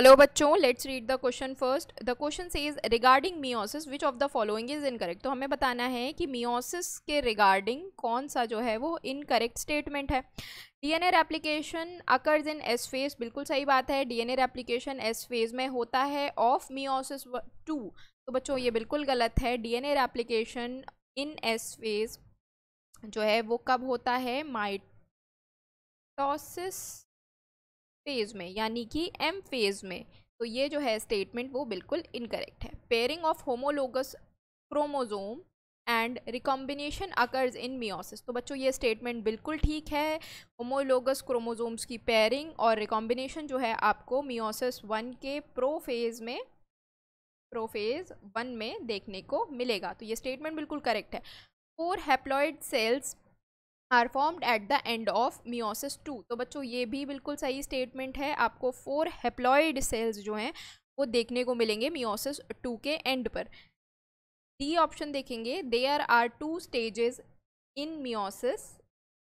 hello बच्चों let's read the question first the question is regarding meiosis which of the following is incorrect तो हमें बताना है कि मियोसिस के रिगार्डिंग कौन सा जो है वो इनकरेक्ट स्टेटमेंट है DNA replication occurs in S phase बिल्कुल सही बात है डीएनए रेप्लिकेशन एस फेज में होता है ऑफ मियोसिस टू तो बच्चों ये बिल्कुल गलत है DNA replication in S phase जो है वो कब होता है माइटोसिस फेज़ में यानी कि एम फेज़ में तो ये जो है स्टेटमेंट वो बिल्कुल इनकरेक्ट है pairing of homologous chromosome and recombination occurs in meiosis तो बच्चों ये स्टेटमेंट बिल्कुल ठीक है होमोलोगस क्रोमोजोम्स की पेयरिंग और रिकॉम्बिनेशन जो है आपको मियोसिस वन के प्रोफेज में प्रोफेज वन में देखने को मिलेगा तो ये स्टेटमेंट बिल्कुल करेक्ट है four haploid cells are formed at the end of meiosis two तो बच्चों ये भी बिल्कुल सही स्टेटमेंट है आपको फोर हेप्लॉयड सेल्स जो हैं वो देखने को मिलेंगे मियोसिस टू के एंड पर डी ऑप्शन देखेंगे there are two stages in meiosis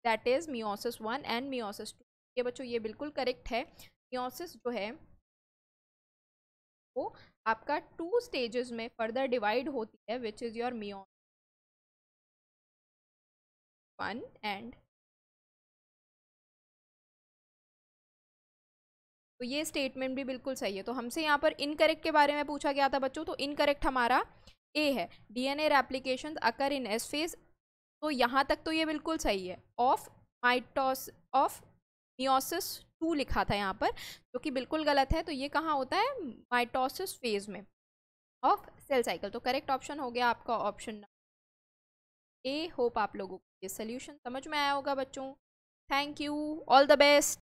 that is meiosis one and meiosis two ये बच्चों ये बिल्कुल करेक्ट है मियोसिस जो है वो आपका टू स्टेजेस में फर्दर डिवाइड होती है विच इज़ योर मियो fun and तो ये स्टेटमेंट भी बिल्कुल सही है तो हमसे यहाँ पर इनकरेक्ट के बारे में पूछा गया था बच्चों तो इनकरेक्ट हमारा ए है DNA application occur in S phase तो यहाँ तक तो ये बिल्कुल सही है of mitosis of meiosis two लिखा था यहाँ पर जो कि बिल्कुल गलत है तो ये कहाँ होता है माइटोसिस फेज में ऑफ सेल साइकिल तो करेक्ट ऑप्शन हो गया आपका ऑप्शन ए होप आप लोगों को ये सोल्यूशन समझ में आया होगा बच्चों thank you all the best